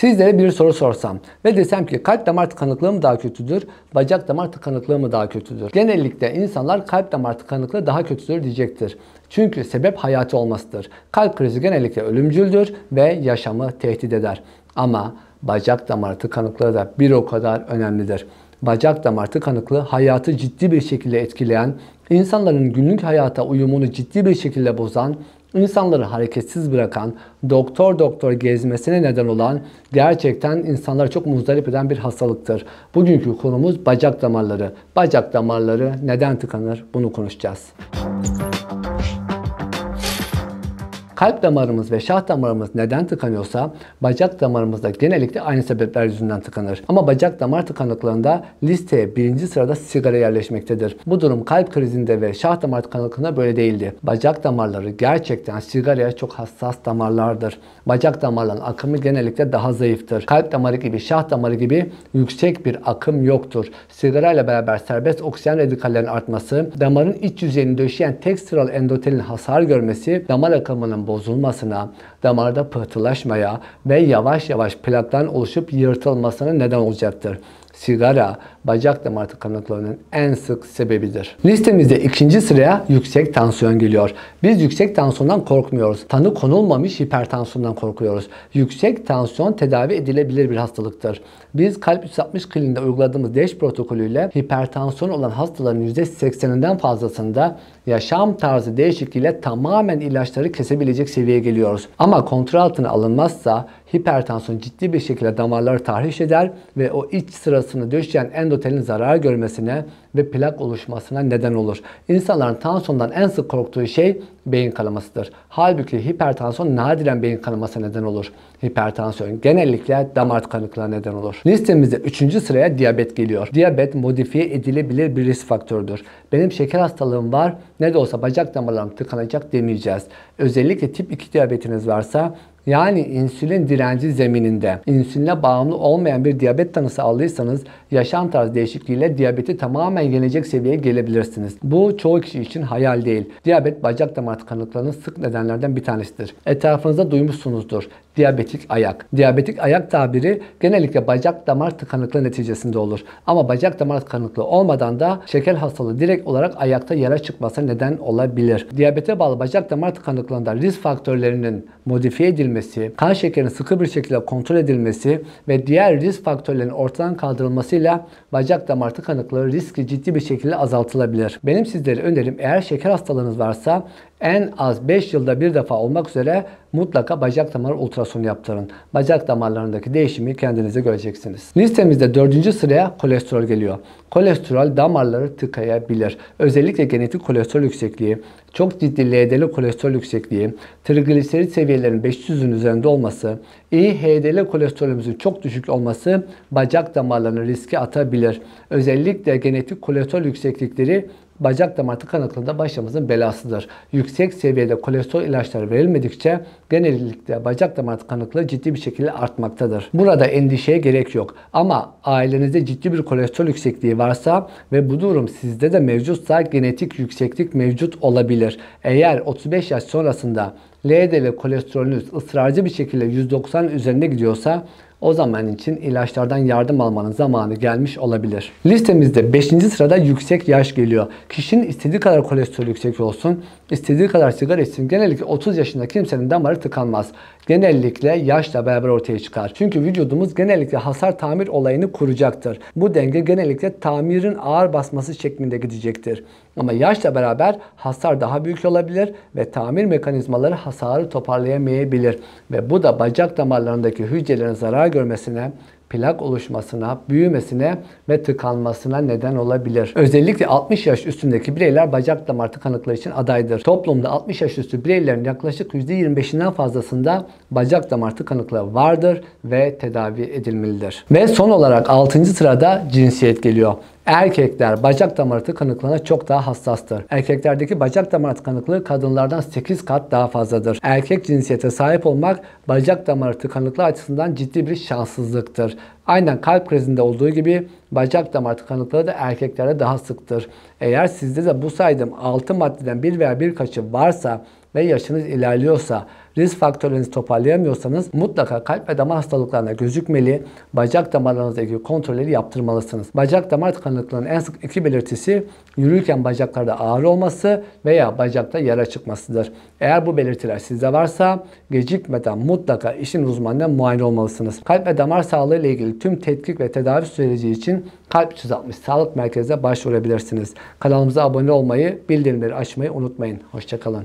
Sizlere bir soru sorsam ve desem ki kalp damar tıkanıklığı mı daha kötüdür, bacak damar tıkanıklığı mı daha kötüdür? Genellikle insanlar kalp damar tıkanıklığı daha kötüdür diyecektir. Çünkü sebep hayatı olmasıdır. Kalp krizi genellikle ölümcüldür ve yaşamı tehdit eder. Ama bacak damar tıkanıklığı da bir o kadar önemlidir. Bacak damar tıkanıklığı hayatı ciddi bir şekilde etkileyen, insanların günlük hayata uyumunu ciddi bir şekilde bozan insanları hareketsiz bırakan, doktor doktor gezmesine neden olan, gerçekten insanları çok muzdarip eden bir hastalıktır. Bugünkü konumuz bacak damarları. Bacak damarları neden tıkanır? Bunu konuşacağız. Müzik Kalp damarımız ve şah damarımız neden tıkanıyorsa bacak damarımız da genellikle aynı sebepler yüzünden tıkanır. Ama bacak damar tıkanıklarında listeye birinci sırada sigara yerleşmektedir. Bu durum kalp krizinde ve şah damar tıkanıklığında böyle değildi. Bacak damarları gerçekten sigaraya çok hassas damarlardır. Bacak damarların akımı genellikle daha zayıftır. Kalp damarı gibi, şah damarı gibi yüksek bir akım yoktur. Sigarayla beraber serbest oksijen radikallerinin artması, damarın iç yüzeyini döşeyen tek sıralı endotelin hasar görmesi, damar akımının bozulmasına, damarda pıhtılaşmaya ve yavaş yavaş plaktan oluşup yırtılmasına neden olacaktır sigara, bacak damarı tıkanıklarının en sık sebebidir. Listemizde ikinci sıraya yüksek tansiyon geliyor. Biz yüksek tansiyondan korkmuyoruz. Tanı konulmamış hipertansiyondan korkuyoruz. Yüksek tansiyon tedavi edilebilir bir hastalıktır. Biz kalp 360 kliniğinde uyguladığımız DEŞ protokolüyle hipertansiyon olan hastaların %80'inden fazlasında yaşam tarzı değişikliğiyle tamamen ilaçları kesebilecek seviyeye geliyoruz. Ama kontrol altına alınmazsa hipertansiyon ciddi bir şekilde damarları tahriş eder ve o iç sırasını döşeyen endotelin zarar görmesine ve plak oluşmasına neden olur. İnsanların tansiyondan en sık korktuğu şey beyin kanamasıdır. Halbuki hipertansiyon nadiren beyin kanamasına neden olur. Hipertansiyon genellikle damar tıkanıklığına neden olur. Listemizde 3. sıraya diyabet geliyor. Diyabet modifiye edilebilir bir risk faktörüdür. Benim şeker hastalığım var ne de olsa bacak damarlarım tıkanacak demeyeceğiz. Özellikle tip 2 diyabetiniz varsa yani insülin direnci zemininde insüline bağımlı olmayan bir diyabet tanısı aldıysanız yaşam tarz değişikliğiyle diyabeti tamamen yenecek seviyeye gelebilirsiniz. Bu çoğu kişi için hayal değil. Diyabet bacak damar tıkanıklarının sık nedenlerden bir tanesidir. Etrafınızda duymuşsunuzdur. Diyabetik ayak. Diyabetik ayak tabiri genellikle bacak damar tıkanıklığı neticesinde olur. Ama bacak damar tıkanıklığı olmadan da şeker hastalığı direkt olarak ayakta yara çıkması neden olabilir. Diyabete bağlı bacak damar tıkanıklığında risk faktörlerinin modifiye edilmesi edilmesi, kan şekerinin sıkı bir şekilde kontrol edilmesi ve diğer risk faktörlerinin ortadan kaldırılmasıyla bacak damar tıkanıklığı riski ciddi bir şekilde azaltılabilir. Benim sizlere önerim eğer şeker hastalığınız varsa en az 5 yılda bir defa olmak üzere mutlaka bacak damarı ultrason yaptırın. Bacak damarlarındaki değişimi kendinize göreceksiniz. Listemizde 4. sıraya kolesterol geliyor. Kolesterol damarları tıkayabilir. Özellikle genetik kolesterol yüksekliği, çok ciddi LDL kolesterol yüksekliği, trigliserit seviyelerinin 500'ün üzerinde olması, iyi HDL kolesterolümüzün çok düşük olması bacak damarlarını riske atabilir. Özellikle genetik kolesterol yükseklikleri bacak damar tıkanıklığında başımızın belasıdır. Yüksek seviyede kolesterol ilaçları verilmedikçe genellikle bacak damar kanıklığı ciddi bir şekilde artmaktadır. Burada endişeye gerek yok. Ama ailenizde ciddi bir kolesterol yüksekliği varsa ve bu durum sizde de mevcutsa genetik yükseklik mevcut olabilir. Eğer 35 yaş sonrasında LDL kolesterolünüz ısrarcı bir şekilde 190 üzerinde gidiyorsa o zaman için ilaçlardan yardım almanın zamanı gelmiş olabilir. Listemizde 5. sırada yüksek yaş geliyor. Kişinin istediği kadar kolesterol yüksek olsun, istediği kadar sigara içsin. Genellikle 30 yaşında kimsenin damarı tıkanmaz. Genellikle yaşla beraber ortaya çıkar. Çünkü vücudumuz genellikle hasar tamir olayını kuracaktır. Bu denge genellikle tamirin ağır basması şeklinde gidecektir. Ama yaşla beraber hasar daha büyük olabilir ve tamir mekanizmaları hasarı toparlayamayabilir. Ve bu da bacak damarlarındaki hücrelerin zarar görmesine plak oluşmasına, büyümesine ve tıkanmasına neden olabilir. Özellikle 60 yaş üstündeki bireyler bacak damar tıkanıkları için adaydır. Toplumda 60 yaş üstü bireylerin yaklaşık %25'inden fazlasında bacak damar tıkanıklığı vardır ve tedavi edilmelidir. Ve son olarak 6. sırada cinsiyet geliyor. Erkekler bacak damar tıkanıklığına çok daha hassastır. Erkeklerdeki bacak damar tıkanıklığı kadınlardan 8 kat daha fazladır. Erkek cinsiyete sahip olmak bacak damar tıkanıklığı açısından ciddi bir şanssızlıktır. Aynen kalp krizinde olduğu gibi bacak damar tıkanıkları da erkeklere daha sıktır. Eğer sizde de bu saydığım 6 maddeden bir veya birkaçı varsa ve yaşınız ilerliyorsa risk faktörlerinizi toparlayamıyorsanız mutlaka kalp ve damar hastalıklarına gözükmeli, bacak damarlarınızla ilgili kontrolleri yaptırmalısınız. Bacak damar tıkanıklığının en sık iki belirtisi yürürken bacaklarda ağrı olması veya bacakta yara çıkmasıdır. Eğer bu belirtiler sizde varsa gecikmeden mutlaka işin uzmanına muayene olmalısınız. Kalp ve damar sağlığı ile ilgili tüm tetkik ve tedavi süreci için Kalp 360 Sağlık Merkezi'ne başvurabilirsiniz. Kanalımıza abone olmayı, bildirimleri açmayı unutmayın. Hoşçakalın.